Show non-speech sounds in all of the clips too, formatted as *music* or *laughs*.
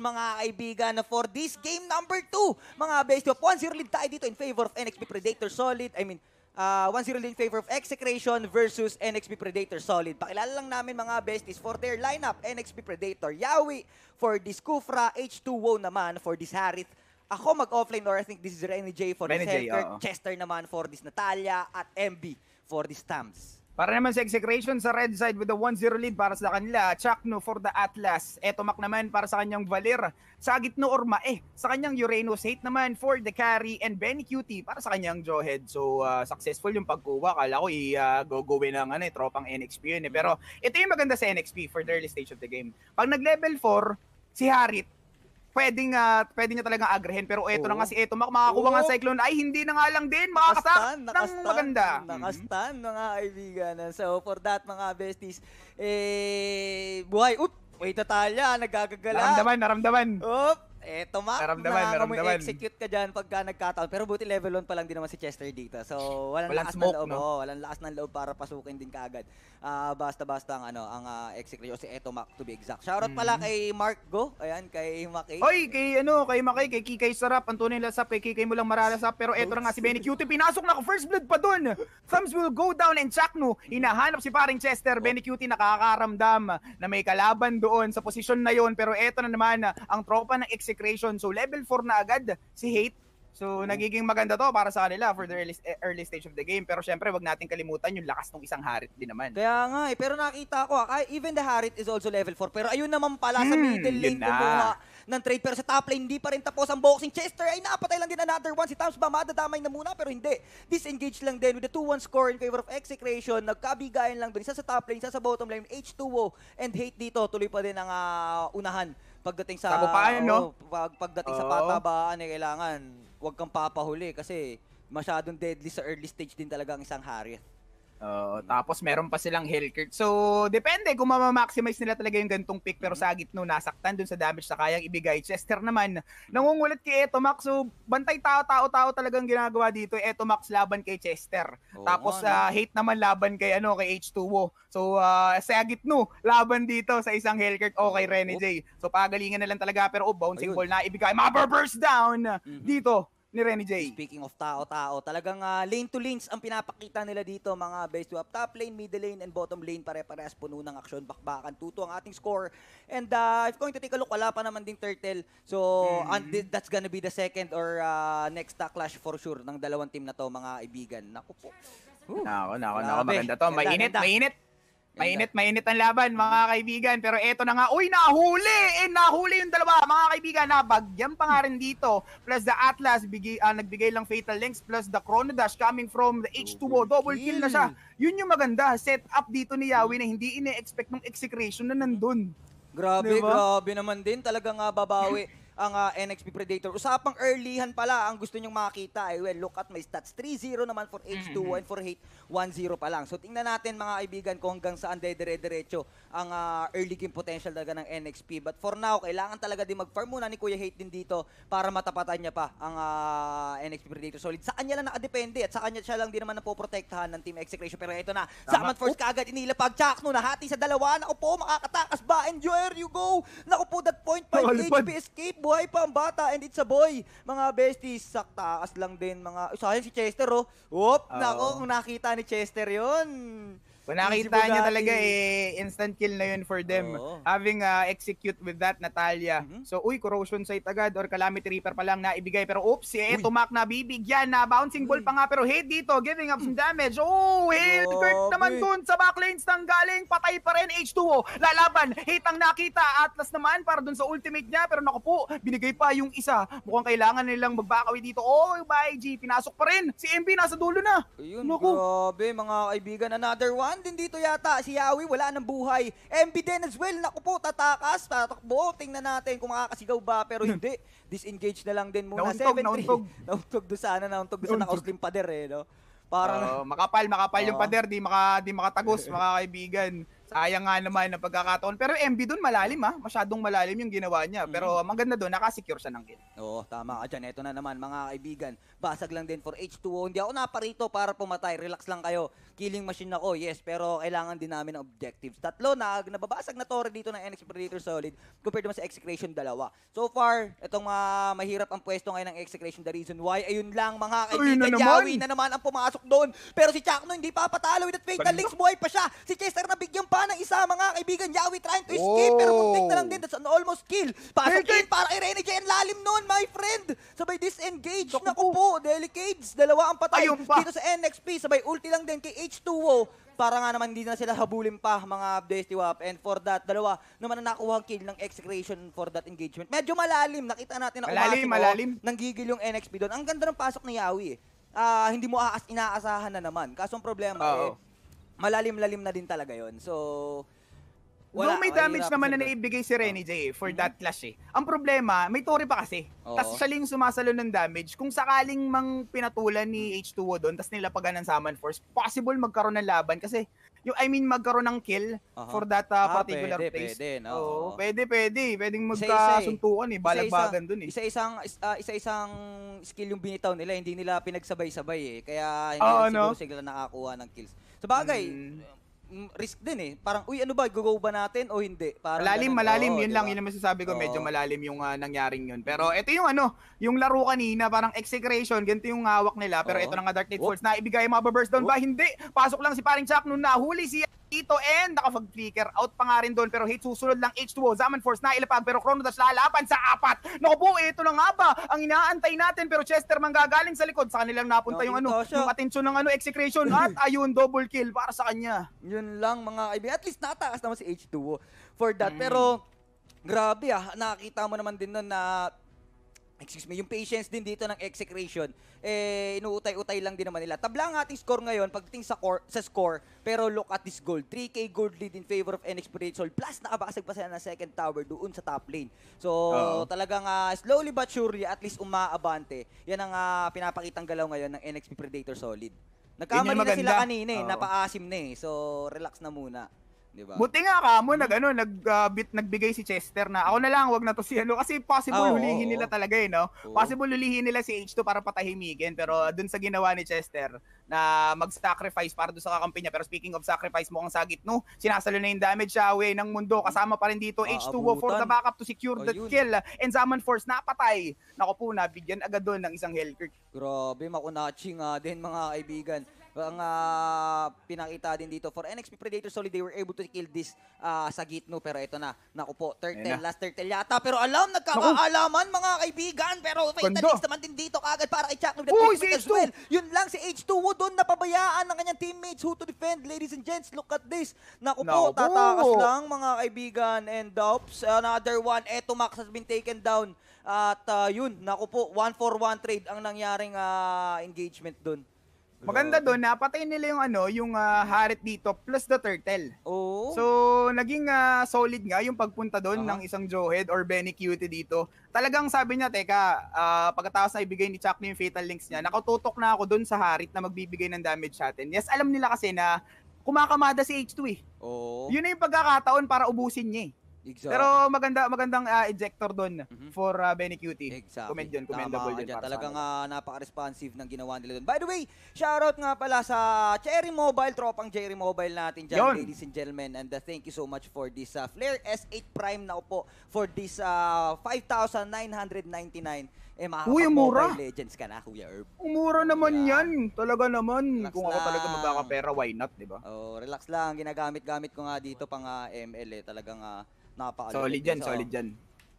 mga kaibigan for this game number 2. Mga best of 1-0 lead tayo dito in favor of NXP Predator Solid. I mean, uh, 1-0 lead in favor of Execration versus NXP Predator Solid. Pakilala lang namin mga besties for their lineup. NXP Predator Yawi for this Kufra, H2O naman for this Harith. Ako mag-offline or I think this is Renny J for Renny this J, Chester naman for this Natalia at MB for this Tams. Para naman sa execration sa red side with the 1-0 lead para sa kanila, Chakno for the Atlas. mak naman para sa kanyang Valer. Sa gitno or Mae, eh, sa kanyang Uranus Hate naman for the carry and Benny Cutie para sa kanyang Jawhead. So uh, successful yung pagkuha. Kala ko i-go-gowin eh, ah, uh, ng ano, eh, tropang NXP yun eh. Pero ito yung maganda sa NXP for the early stage of the game. Pag nag-level 4, si Harit pwedeng uh, ah, pwede niya talaga agrehin pero eto Oo. na nga si Eto Mac makakuha Oo. nga Cyclone ay hindi na nga lang din makakastak ng maganda. Nakastan mga kaibigan. So for that mga besties, eh buhay. up wait na tayo, nagagagala. Naramdaman, naramdaman. Oop, eh, tuma naramdaman, na naramdaman. execute ka dyan pagka nagkataon. Pero buti level 1 pa lang din naman si Chester dito. So, walang, walang lakas smoke, ng loob. No? Oh, walang lakas ng loob para pasukin din kaagad. Uh, Basta-basta ang, ano, ang uh, execute. O si Etomac to be exact. Shoutout mm. pala kay Mark Go. Ayan, kay Maki. Oy, kay ano, kay Maki, kay Kikay Sarap. Ang tunay lasap, kay Kikay mo lang maralasap. Pero eto na nga si Benny Cutie. Pinasok na ako. First blood pa dun. Thumbs will go down and Chakno. Hinahanap si paring Chester. Oh. Benny Cutie nakakaramdam na may kalaban doon sa posisyon na yon Pero eto na naman, ang tropa ng execute execration. So level 4 na agad si Hate. So mm nagiging maganda to para sa kanila for the early, early stage of the game. Pero syempre, wag nating kalimutan yung lakas ng isang Harit din naman. Kaya nga eh, pero nakita ko, ah, even the Harit is also level 4. Pero ayun naman pala hmm, sa middle lane kumuha ng trade. Pero sa top lane, hindi pa rin tapos ang boxing. Chester ay napatay lang din another one. Si Tams ba madadamay na muna? Pero hindi. Disengage lang din with the 2-1 score in favor of execration. Nagkabigayan lang din. Isa sa top lane, isa sa bottom lane. H2O and hate dito. Tuloy pa din ang uh, unahan pagdating sa... Sagupaan, no? Oh, pag, pagdating Oo. sa patabaan, eh, kailangan huwag kang papahuli kasi masyadong deadly sa early stage din talaga ang isang Harriet. Uh, tapos meron pa silang Hellcurt. So, depende kung mamamaximize nila talaga yung gantong pick pero mm. sa Agitno nasaktan dun sa damage na kayang ibigay. Chester naman, nangungulit kay Max. So, bantay tao-tao-tao talagang ginagawa dito. Eto Max laban kay Chester. Oo, tapos, uh, hate naman laban kay, ano, kay H2O. So, uh, sa Agitno, laban dito sa isang Hellcurt o kay Rene J. So, pagalingan na lang talaga pero oh, bouncing Ayun. ball na ibigay. Maber burst down mm-hmm. dito ni Remy J. Speaking of tao-tao, talagang uh, lane to lanes ang pinapakita nila dito mga base up. Top lane, middle lane, and bottom lane pare-parehas puno ng aksyon, bakbakan. Tuto ang ating score. And uh, if going to take a look, wala pa naman ding turtle. So mm -hmm. that's gonna be the second or uh, next uh, clash for sure ng dalawang team na to mga ibigan. Naku po. Nako, nako, nako. Maganda to. Mainit, mainit. Mainit, mainit ang laban, mga kaibigan. Pero eto na nga, uy, nahuli! Eh, nahuli yung dalawa, mga kaibigan. Nabagyan pa nga rin dito. Plus the Atlas, bigi, uh, nagbigay lang Fatal Links. Plus the Chronodash coming from the H2O. Double kill na siya. Yun yung maganda. Set up dito ni Yawi na hindi ine-expect ng execration na nandun. Grabe, diba? grabe naman din. Talaga nga babawi ang uh, ah, NXP Predator. Usapang earlyhan pala ang gusto niyong makita. Eh, well, look at my stats. 3-0 naman for H2 mm-hmm. and for Hate, 1-0 pa lang. So tingnan natin mga kaibigan kung hanggang saan dedire-diretso ang uh, early game potential talaga ng NXP. But for now, kailangan talaga din mag-farm muna ni Kuya Hate din dito para matapatan niya pa ang uh, ah, NXP Predator Solid. Sa kanya lang nakadepende at sa kanya siya lang din naman napoprotektahan ng Team Execration. Pero ito na, sa Saman Force kaagad inilapag. Chakno nahati sa dalawa. Naku po, makakatakas ba? And you go? Naku po, that point by HP escape buhay pa ang bata and it's a boy. Mga besties, saktaas lang din mga... Sayang si Chester, oh. Whoop, oh. Ah, nako, kung nakita ni Chester yon kung nakita niya talaga, eh, instant kill na yun for them. Oo. Having uh, execute with that, Natalia. Mm-hmm. So, uy, corrosion site agad or calamity reaper pa lang na ibigay. Pero oops, eh, uy. tumak na bibigyan na bouncing ball pa nga. Pero hit dito, giving up some damage. Oh, hit Kurt naman dun sa back lanes nang galing. Patay pa rin H2O. Lalaban, hit ang nakita. Atlas naman para dun sa ultimate niya. Pero naku po, binigay pa yung isa. Mukhang kailangan nilang magbakawi dito. Oh, by G, pinasok pa rin. Si MB nasa dulo na. Ayun, Naku. grabe mga kaibigan. Another one din dito yata si Yawi, wala nang buhay. MB din as well, naku po, tatakas, tatakbo. Tingnan natin kung makakasigaw ba, pero hmm. hindi. Disengage na lang din muna. Nauntog, 7-3. nauntog. *laughs* nauntog doon sa, nauntog doon sa nakauslim pader eh, no? Para Uh, makapal, makapal uh, yung pader, di, maka, di makatagos, *laughs* mga kaibigan. Sayang nga naman ng pagkakataon. Pero MB doon malalim ha. Ah. Masyadong malalim yung ginawa niya. Mm. Pero mm-hmm. maganda doon, nakasecure siya ng kill. Oo, tama ka dyan. Ito na naman mga kaibigan. Basag lang din for H2O. Hindi ako naparito para pumatay. Relax lang kayo. Killing machine ako, yes. Pero kailangan din namin ng objectives. Tatlo na nababasag na torre dito ng NX Predator Solid compared mo sa Execration dalawa. So far, itong uh, mahirap ang pwesto ngayon ng Execration. The reason why, ayun lang mga kaibigan. Ay, na Yawi na naman ang pumasok doon. Pero si Chakno hindi papatalo with Fatal Links. Buhay pa siya. Si Chester nabigyan pa pa ng isa mga kaibigan. Yawi trying to escape pero oh. muntik na lang din. That's an almost kill. Pasok din para i Rene Ang lalim noon my friend. Sabay disengage. na ko po, Delicates. Dalawa ang patay pa. dito sa NXP. Sabay ulti lang din kay H2O. Para nga naman hindi na sila habulin pa mga Dusty Wap. And for that, dalawa naman na nakuha ang kill ng execration for that engagement. Medyo malalim. Nakita natin na malalim, malalim. Oh, nanggigil yung NXP doon. Ang ganda ng pasok ni Yawi. Uh, hindi mo aas inaasahan na naman. Kaso ang problema, Uh-oh. eh, malalim-lalim na din talaga yon. So, wala, Though may damage naman na naibigay si Renny J for mm-hmm. that clash eh. Ang problema, may Tori pa kasi. Oo. Tapos siya lang sumasalo ng damage. Kung sakaling mang pinatulan ni H2O doon, tapos nilapagan ng Summon Force, possible magkaroon ng laban kasi yung I mean magkaroon ng kill uh-huh. for that uh, particular ah, pwede, place. Pwede, no? Oo, pwede, pwede. Pwedeng eh. magkasuntukan eh, balagbagan doon eh. Isa-isang uh, isa-isang skill yung binitaw nila, hindi nila pinagsabay-sabay eh. Kaya hindi oh, no? Ano? siguro sila nakakuha ng kills. Sa bagay, mm, risk din eh. Parang, uy, ano ba, go go ba natin o hindi? Parang malalim, ganun. malalim. Oo, yun diba? lang, yun ang masasabi ko. Oo. Medyo malalim yung uh, nangyaring yun. Pero ito yung ano, yung laro kanina, parang execration, ganito yung hawak nila. Pero Oo. ito na nga Dark Knight Force. Naibigay, mababurst down ba? Hindi. Pasok lang si paring Chuck nung nahuli si dito and nakapag-flicker out pa nga rin doon pero hit susunod lang H2O. Zaman Force na ilapag pero Chrono Dash lalapan sa apat. Naku po, ito na nga ba ang inaantay natin pero Chester man manggagaling sa likod. Sa kanilang napunta no, yung ano, siya. yung attention ng ano, execration at *clears throat* ayun, double kill para sa kanya. Yun lang mga kaibigan. At least nataas naman si H2O for that. Mm. Pero grabe ah, nakita mo naman din nun na excuse me, yung patience din dito ng execration, eh, inuutay-utay lang din naman nila. Tabla ang ating score ngayon pagdating sa, core, sa score, pero look at this gold. 3K gold lead in favor of NX Sol. Plus, nakabasag pa sila ng second tower doon sa top lane. So, Uh-oh. talagang uh, slowly but surely, at least umaabante. Yan ang uh, pinapakitang galaw ngayon ng NXP Predator Solid. Nagkamali na sila kanina eh, napaasim na eh. So, relax na muna. Di ba? Buti nga ka mo, hmm. nag, ano, nag, uh, bit, nagbigay si Chester na ako na lang, wag na to si ano. Kasi possible oh, hulihin oh, nila oh. talaga eh, no? Oh. Possible hulihin nila si H2 para patahimikin. Pero dun sa ginawa ni Chester na mag-sacrifice para do sa kakampi niya. Pero speaking of sacrifice, mo ang sagit, no? Sinasalo na yung damage siya ah, away ng mundo. Hmm. Kasama pa rin dito, H2O for the backup to secure oh, the kill. And Zaman Force napatay. Nako po, na bigyan agad doon ng isang Hellcurt. Grabe, makunaching nga din mga kaibigan ang uh, pinakita din dito for NXP Predator Solid, they were able to kill this uh, sa gitno. Pero ito na, naku po, turtle, na. last turtle yata. Pero alam, nagkakaalaman mga kaibigan. Pero Fatal X naman din dito kagad para kay Chuck Noble. Uy, si Well. Yun lang, si H2 Wood doon napabayaan ng kanyang teammates who to defend. Ladies and gents, look at this. Naku po, Naku. tatakas lang mga kaibigan. And Dops, another one. Eto, Max has been taken down. At uh, yun, naku po, one for one trade ang nangyaring uh, engagement doon. Maganda doon, na napatay nila yung ano, yung uh, ah, Harit dito plus the turtle. Oo. Oh. So, naging uh, solid nga yung pagpunta doon uh-huh. ng isang Joehead or Benny Cutie dito. Talagang sabi niya, teka, uh, pagkatapos na ibigay ni Chuck yung fatal links niya, nakatutok na ako doon sa Harit na magbibigay ng damage sa atin. Yes, alam nila kasi na kumakamada si H2 eh. Oo. Oh. Yun na yung pagkakataon para ubusin niya eh. Exactly. Pero maganda magandang uh, injector doon mm-hmm. for uh, Benny Cutie. Exactly. Commend yun, commendable Tama, yun. talagang uh, napaka-responsive ng ginawa nila doon. By the way, shoutout nga pala sa Cherry Mobile, tropang Cherry Mobile natin dyan, yun. ladies and gentlemen. And uh, thank you so much for this uh, Flare S8 Prime na po for this uh, 5,999 eh, Uy, mura. Mobile Legends ka na, Kuya Herb. Umura naman yeah. yan. Talaga naman. Relax Kung lang. ako talaga magkakapera, why not, di ba? Oh, relax lang. Ginagamit-gamit ko nga dito pang uh, ML eh. Talagang uh, Napaka solid yan, so, solid yan.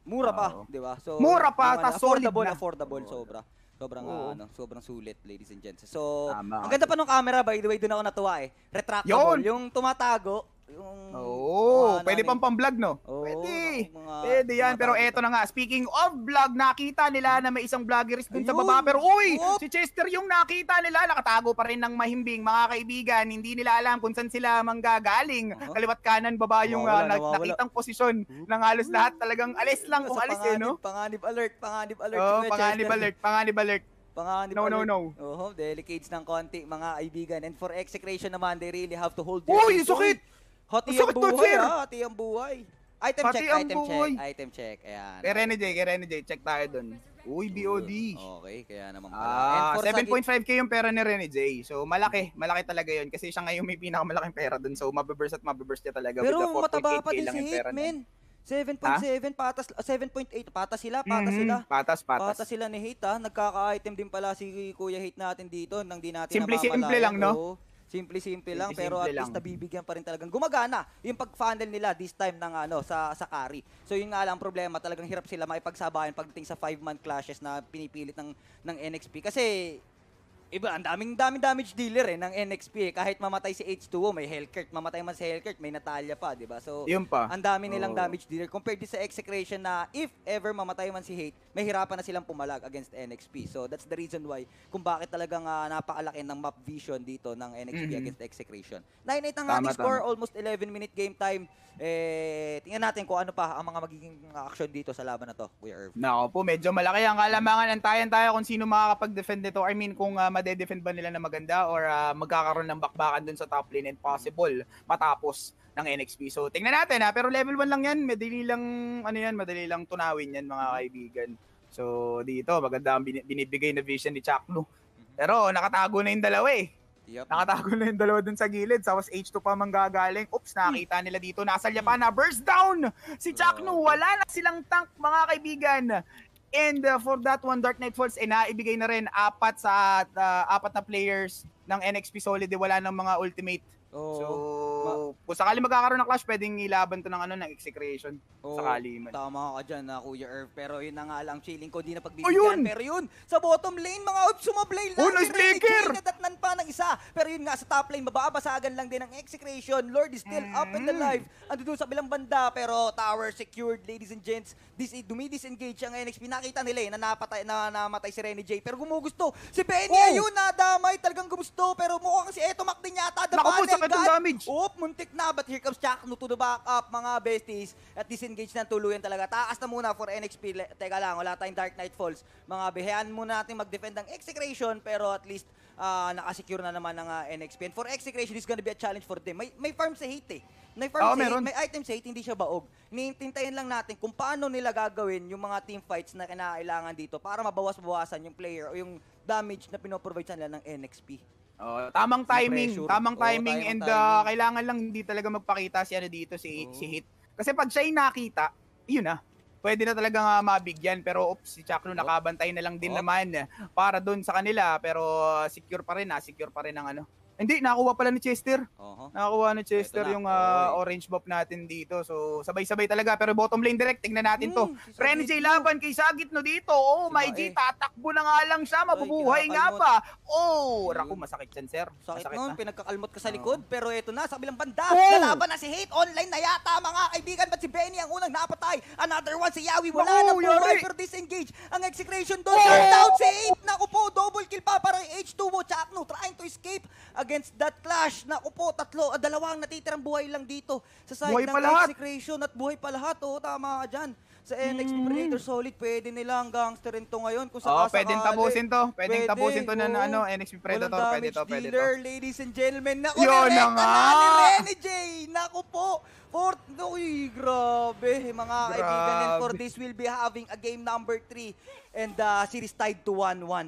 Mura pa, oh. 'di ba? So Mura pa, ta solid affordable, na. affordable sobra. Sobrang Oo. ano, sobrang sulit, ladies and gents. So, Tama. ang ganda pa ng camera by the way, doon ako natuwa eh. Retractable, Yun! yung tumatago, yung Oo, mga pwede pang pang-vlog no? Oo, pwede. mga- Pwede yan. mga Pero eto na nga, speaking of vlog, nakita nila na may isang vloggerist dun sa baba. Pero uy, si Chester yung nakita nila, nakatago pa rin ng mahimbing. Mga kaibigan, hindi nila alam kung saan sila manggagaling. Oo. Kaliwat kanan baba yung ah, Nawawala, na- nakitang posisyon ng halos lahat. Talagang alis lang kung Sa alis eh, no? panganib, alert, panganib alert. Oh, panganib Chester. alert, panganib alert. Panganib No, no, no. Oho, delicates ng konti mga kaibigan. And for execration naman, they really have to hold their Oh, peace. sakit! Hoti ang buhay, ha? Hoti ang buhay. Item Pati check, item buhay. check, item check. Ayan. Kay Rene J, kay Rene J, check tayo dun. Uy, BOD. Okay, kaya naman pala. Ah, 7.5k yung pera ni Rene J. So, malaki. Malaki talaga yun. Kasi siya ngayon may pinakamalaking pera dun. So, mababurst at mababurst niya talaga. Pero mataba pa din si Hitman. 7.7 patas 7.8 ah, patas sila, patas mm-hmm. sila. Patas, patas. Patas sila ni Hate ha. Nagkaka-item din pala si Kuya Hate natin dito nang di natin Simple, simple lang, no? Oh. Simple-simple lang simple, pero at lang. least nabibigyan pa rin talagang gumagana yung pag-funnel nila this time ng ano sa sa carry. So yun nga lang problema, talagang hirap sila maipagsabayan pagdating sa 5-man clashes na pinipilit ng ng NXP kasi iba, ang daming daming damage dealer eh ng NXP eh. Kahit mamatay si H2O, may Hellcurt, mamatay man si Hellcurt, may Natalia pa, 'di ba? So, Yun pa. ang dami nilang oh. damage dealer compared to sa Execration na if ever mamatay man si Hate, mahirapan na silang pumalag against NXP. So that's the reason why kung bakit talagang uh, ah, napakalaki ng map vision dito ng NXP mm-hmm. against Execration. 9-8 ang ating score, almost 11-minute game time. Eh, tingnan natin kung ano pa ang mga magiging action ah, dito sa laban na to, Kuya Irv. Nako po, medyo malaki ang kalamangan. Antayan tayo kung sino makakapag-defend nito. I mean, kung uh, madedefend ba nila na maganda or uh, magkakaroon ng bakbakan dun sa top lane and possible matapos ng NXP. So, tingnan natin ha. Pero level 1 lang yan. Madali lang, ano yan, madali lang tunawin yan mga mm-hmm. kaibigan. So, dito, maganda ang binibigay na vision ni Chakno. Mm-hmm. Pero, nakatago na yung dalawa eh. Yep. Nakatago na yung dalawa dun sa gilid. Sa was H2 pa manggagaling. Oops, nakita nila dito. Nasa pa na. Burst down! Si Chakno, wala na silang tank, mga kaibigan. And uh, for that one, Dark Knight Falls, eh, naibigay na rin apat sa uh, apat na players ng NXP Solid. Eh, wala ng mga ultimate Oh. So, Ma- kung sakali magkakaroon ng clash, pwedeng ilaban to ng ano, ng execration. Oo, sakali man. Tama ka dyan na, ah, Kuya Irv. Pero yun na nga lang, chilling ko, di na pagbibigyan. Oh, yun! Pero yun, sa bottom lane, mga oops, sumablay lang. Oh, nice flicker! Nadatnan pa ng isa. Pero yun nga, sa top lane, mababasagan lang din ang execration. Lord is still mm. up and alive. Ando doon sa bilang banda, pero tower secured, ladies and gents. This, dumidisengage ang NXP. Nakita nila eh, na napatay, na namatay si Renny J. Pero gumugusto. Si Penny, oh. ayun, nadamay. Talagang gumusto. Pero mukhang si Eto Mac din yata. Naku my God! damage! Oop, muntik na, but here comes Chak. no to the back up, mga besties. At disengage na tuluyan talaga. Taas na muna for NXP. Teka lang, wala tayong Dark Knight Falls. Mga behayaan muna natin mag-defend ng Execration, pero at least uh, nakasecure na naman ng uh, ah, NXP. And for Execration, is gonna be a challenge for them. May, may farm sa hate eh. May farm oh, sa meron. hate, may item sa hate, hindi siya baog. Niintintayin lang natin kung paano nila gagawin yung mga team fights na kinakailangan dito para mabawas-bawasan yung player o yung damage na pinoprovide sa nila ng NXP. Oh, tamang timing, tamang timing oh, ah, and uh, timing. kailangan lang hindi talaga magpakita si ano dito si oh. si Hit. Kasi pag siya nakita, yun na. Pwede na talaga nga mabigyan pero oops si Chakno oh. nakabantay na lang din oh. naman eh, para doon sa kanila pero secure pa rin na ah, secure pa rin ang ano hindi, nakuha pala ni Chester. Oho. Nakuha ni Chester na. yung ah, orange buff natin dito. So, sabay-sabay talaga. Pero bottom lane direct, tingnan natin hmm, to. Hmm, si Ren J laban kay Sagit no dito. Oh, Diba, my G, eh. tatakbo na nga lang siya. Mabubuhay nga pa. ba? Oh, raku, hmm. masakit yan, sir. Sakit Masakit nun, pinagkakalmot ka sa likod, oh. pero eto na, sa bilang banda, Oh! lalaban na si Hate Online na yata mga kaibigan, ba't si Benny ang unang napatay? Another one si Yawi, wala Naku, na buhay, yari. pero disengage. Ang execution doon, Oh! down si Hate, naku po, double kill pa para kay H2O, mo. no, trying to escape. Again, against that clash. Naku po, tatlo, at ah, dalawang natitirang buhay lang dito sa side Buhay ng pa lahat. at buhay pa lahat. Oo, oh, tama ka dyan. Sa NX hmm. Predator Solid, pwede nila hanggang rin to ngayon kung Oo, oh, pwede tapusin to. Pwedeng tabusin to ng, oh. ano, NX Predator. Walang Pwede to, pwede to. dealer, ladies and gentlemen. Naku, Yun na nirenta nga! na J. Naku po. Fourth, no, grabe. Mga kaibigan, and for this, we'll be having a game number 3 and uh, series tied to 1-1.